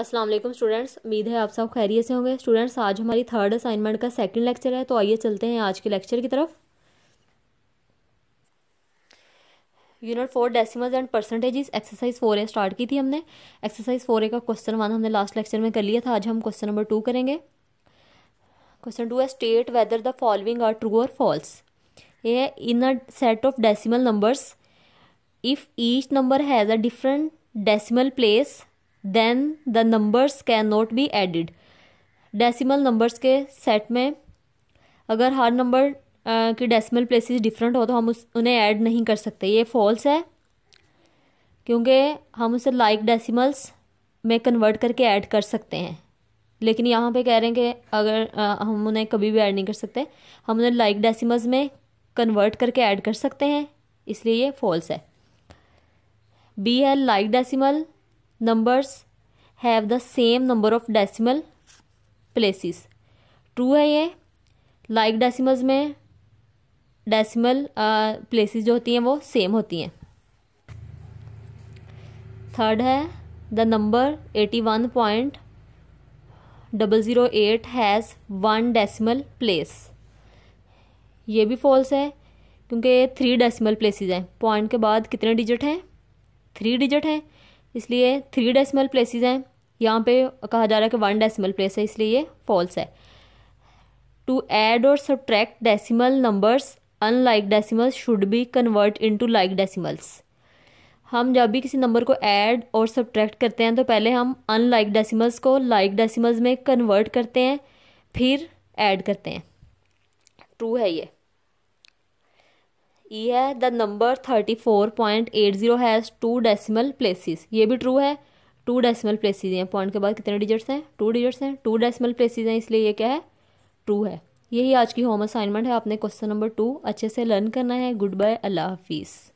अस्सलाम वालेकुम स्टूडेंट्स उम्मीद है आप सब खैरियत से होंगे स्टूडेंट्स आज हमारी थर्ड असाइनमेंट का सेकंड लेक्चर है तो आइए चलते हैं आज के लेक्चर की तरफ unit four decimals and percentages exercise four a start की थी हमने एक्सरसाइज फोर ए का क्वेश्चन वन हमने लास्ट लेक्चर में कर लिया था आज हम क्वेश्चन नंबर टू करेंगे क्वेश्चन टू है state whether the following are true और फॉल्स ये है in a set of decimal numbers if each number has a different decimal place then the numbers can not be added decimal numbers के set में अगर हर number की decimal places different हो तो हम उस उन्हें ऐड नहीं कर सकते ये फॉल्स है क्योंकि हम उसे लाइक डेसिमल्स में कन्वर्ट करके ऐड कर सकते हैं लेकिन यहाँ पे कह रहे हैं कि अगर आ, हम उन्हें कभी भी ऐड नहीं कर सकते हम उन्हें लाइक डेसिमल्स में कन्वर्ट करके ऐड कर सकते हैं इसलिए ये फॉल्स है बी है like decimal numbers have the same number of decimal places true है ये like डेसिमल्स में प्लेसिस uh, जो होती हैं वो सेम होती हैं थर्ड है the number eighty one point double zero eight has one decimal place ये भी फॉल्स है क्योंकि थ्री डेसिमल प्लेसेस हैं पॉइंट के बाद कितने डिजिट हैं थ्री डिजिट हैं इसलिए थ्री डेसिमल प्लेसेस हैं यहाँ पे कहा जा रहा है कि वन डेसिमल प्लेस है इसलिए ये फॉल्स है टू एड और subtract decimal numbers unlike decimals should be convert into like decimals हम जब भी किसी नंबर को ऐड और सब्ट्रैक्ट करते हैं तो पहले हम अनलाइक डेसिमल्स को लाइक डेसिमल्स में कन्वर्ट करते हैं फिर ऐड करते हैं ट्रू है ये ई e है the number thirty four point eight zero has two decimal places ये भी ट्रू है टू डेसिमल प्लेसेस हैं पॉइंट के बाद कितने डिजिट्स हैं टू डिजिट्स हैं टू डेसिमल प्लेसेस हैं इसलिए ये क्या है ट्रू है यही आज की होम असाइनमेंट है आपने क्वेश्चन नंबर टू अच्छे से लर्न करना है गुड बाय अल्लाह हाफिज़